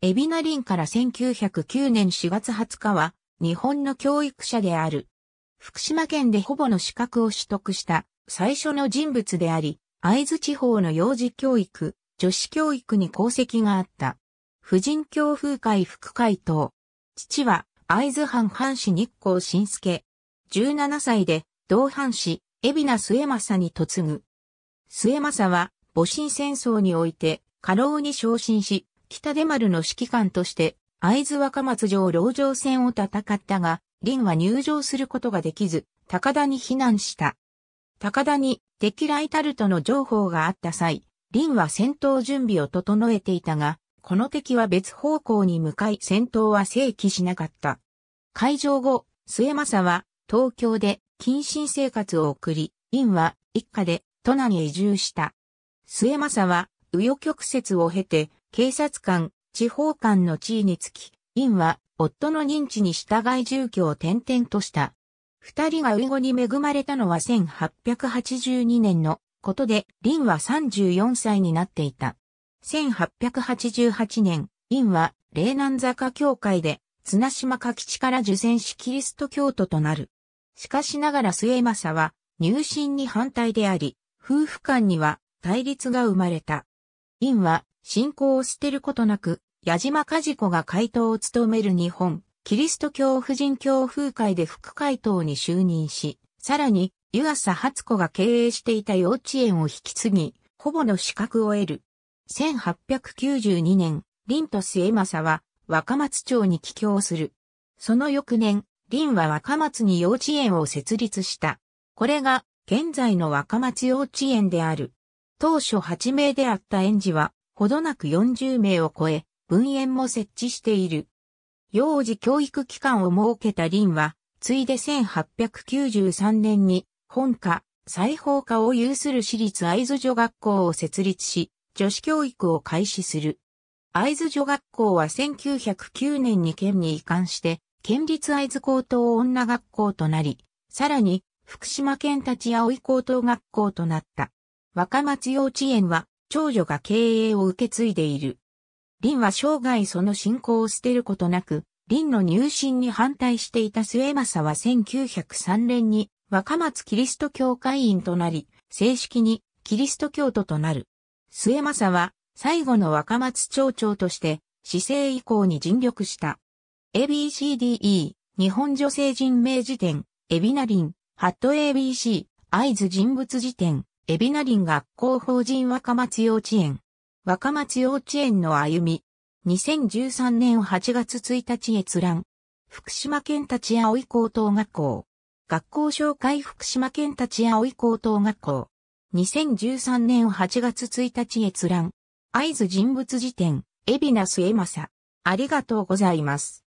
エビナリンから1909年4月20日は、日本の教育者である。福島県でほぼの資格を取得した最初の人物であり、会津地方の幼児教育、女子教育に功績があった。婦人教風会副会頭。父は、会津藩藩士日光新助。17歳で、同藩士、海老名末政に嫁ぐ。末政は、戊辰戦争において、過労に昇進し、北出丸の指揮官として、会津若松城籠城戦を戦ったが、林は入城することができず、高田に避難した。高田に敵来たるとの情報があった際、林は戦闘準備を整えていたが、この敵は別方向に向かい戦闘は正規しなかった。会場後、末政は東京で謹慎生活を送り、林は一家で都内へ移住した。末政は右与曲折を経て警察官、地方官の地位につき、院は夫の認知に従い住居を転々とした。二人が運後に恵まれたのは1882年のことで、林は34歳になっていた。1888年、院は霊南坂教会で綱島下吉から受選しキリスト教徒となる。しかしながら末政は入信に反対であり、夫婦間には対立が生まれた。院は信仰を捨てることなく、矢島和子が会頭を務める日本、キリスト教婦人教風会で副会頭に就任し、さらに、湯浅初子が経営していた幼稚園を引き継ぎ、ほぼの資格を得る。1892年、林と末政は若松町に帰郷する。その翌年、林は若松に幼稚園を設立した。これが現在の若松幼稚園である。当初8名であった園児は、ほどなく40名を超え、分園も設置している。幼児教育機関を設けた林は、ついで1893年に、本科、裁縫科を有する私立合津女学校を設立し、女子教育を開始する。合津女学校は1909年に県に移管して、県立合津高等女学校となり、さらに、福島県立葵高等学校となった。若松幼稚園は、長女が経営を受け継いでいる。林は生涯その信仰を捨てることなく、林の入信に反対していた末政は1903年に若松キリスト教会員となり、正式にキリスト教徒となる。末政は最後の若松町長として、市政移行に尽力した。ABCDE、日本女性人名辞典、エビナリン、ハット ABC、合図人物辞典、海老名林学校法人若松幼稚園。若松幼稚園の歩み。2013年8月1日閲覧。福島県立葵高等学校。学校紹介福島県立葵高等学校。2013年8月1日閲覧。合図人物辞典、海老名末政。ありがとうございます。